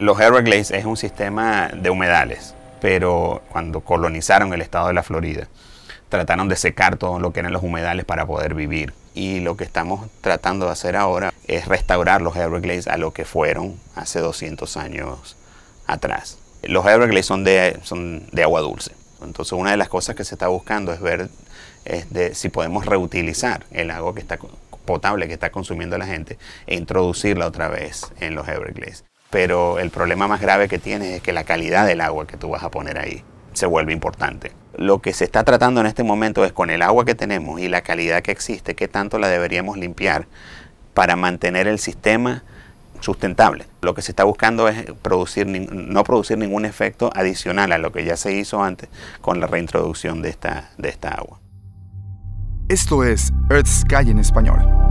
Los Everglades es un sistema de humedales, pero cuando colonizaron el estado de la Florida, trataron de secar todo lo que eran los humedales para poder vivir. Y lo que estamos tratando de hacer ahora es restaurar los Everglades a lo que fueron hace 200 años atrás. Los Everglades son de, son de agua dulce. Entonces una de las cosas que se está buscando es ver si podemos reutilizar el agua que está potable que está consumiendo la gente e introducirla otra vez en los Everglades pero el problema más grave que tienes es que la calidad del agua que tú vas a poner ahí se vuelve importante. Lo que se está tratando en este momento es con el agua que tenemos y la calidad que existe, qué tanto la deberíamos limpiar para mantener el sistema sustentable. Lo que se está buscando es no producir ningún efecto adicional a lo que ya se hizo antes con la reintroducción de esta, de esta agua. Esto es Earth Sky en español.